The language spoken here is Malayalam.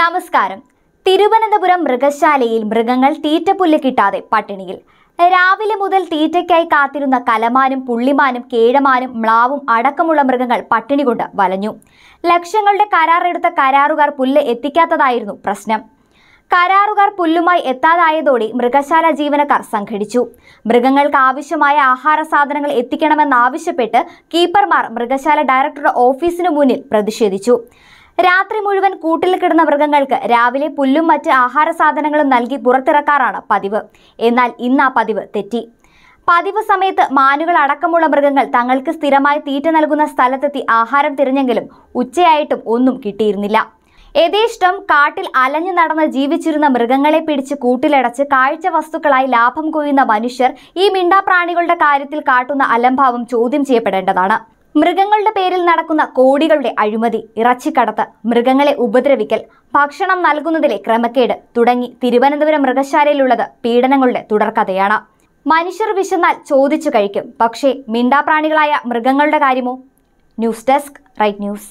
നമസ്കാരം തിരുവനന്തപുരം മൃഗശാലയിൽ മൃഗങ്ങൾ തീറ്റപ്പുല്ല് കിട്ടാതെ പട്ടിണിയിൽ രാവിലെ മുതൽ തീറ്റയ്ക്കായി കാത്തിരുന്ന കലമാനും പുള്ളിമാനും കേഴമാനും മ്ലാവും അടക്കമുള്ള മൃഗങ്ങൾ പട്ടിണി കൊണ്ട് വലഞ്ഞു ലക്ഷങ്ങളുടെ കരാറെടുത്ത കരാറുകാർ പുല്ല് എത്തിക്കാത്തതായിരുന്നു പ്രശ്നം കരാറുകാർ പുല്ലുമായി എത്താതായതോടെ മൃഗശാല ജീവനക്കാർ സംഘടിച്ചു മൃഗങ്ങൾക്ക് ആവശ്യമായ ആഹാര സാധനങ്ങൾ എത്തിക്കണമെന്നാവശ്യപ്പെട്ട് കീപ്പർമാർ മൃഗശാല ഡയറക്ടറുടെ ഓഫീസിനു മുന്നിൽ പ്രതിഷേധിച്ചു രാത്രി മുഴുവൻ കൂട്ടിൽ കിടന്ന മൃഗങ്ങൾക്ക് രാവിലെ പുല്ലും മറ്റ് ആഹാര സാധനങ്ങളും നൽകി പുറത്തിറക്കാറാണ് പതിവ് എന്നാൽ ഇന്ന് ആ പതിവ് തെറ്റി പതിവ് സമയത്ത് മാനുകൾ അടക്കമുള്ള മൃഗങ്ങൾ തങ്ങൾക്ക് സ്ഥിരമായി തീറ്റ നൽകുന്ന സ്ഥലത്തെത്തി ആഹാരം തിരഞ്ഞെങ്കിലും ഉച്ചയായിട്ടും ഒന്നും കിട്ടിയിരുന്നില്ല യഥേഷ്ടം കാട്ടിൽ അലഞ്ഞു നടന്ന് ജീവിച്ചിരുന്ന മൃഗങ്ങളെ പിടിച്ച് കൂട്ടിലടച്ച് കാഴ്ച വസ്തുക്കളായി ലാഭം കൊയ്യുന്ന മനുഷ്യർ ഈ മിണ്ടാപ്രാണികളുടെ കാര്യത്തിൽ കാട്ടുന്ന അലംഭാവം ചോദ്യം ചെയ്യപ്പെടേണ്ടതാണ് മൃഗങ്ങളുടെ പേരിൽ നടക്കുന്ന കോടികളുടെ അഴിമതി ഇറച്ചിക്കടത്ത് മൃഗങ്ങളെ ഉപദ്രവിക്കൽ ഭക്ഷണം നൽകുന്നതിലെ ക്രമക്കേട് തുടങ്ങി തിരുവനന്തപുരം മൃഗശാലയിലുള്ളത് പീഡനങ്ങളുടെ തുടർക്കഥയാണ് മനുഷ്യർ വിശന്നാൽ ചോദിച്ചു കഴിക്കും പക്ഷേ മിണ്ടാപ്രാണികളായ മൃഗങ്ങളുടെ കാര്യമോ ന്യൂസ് ഡെസ്ക് റൈറ്റ് ന്യൂസ്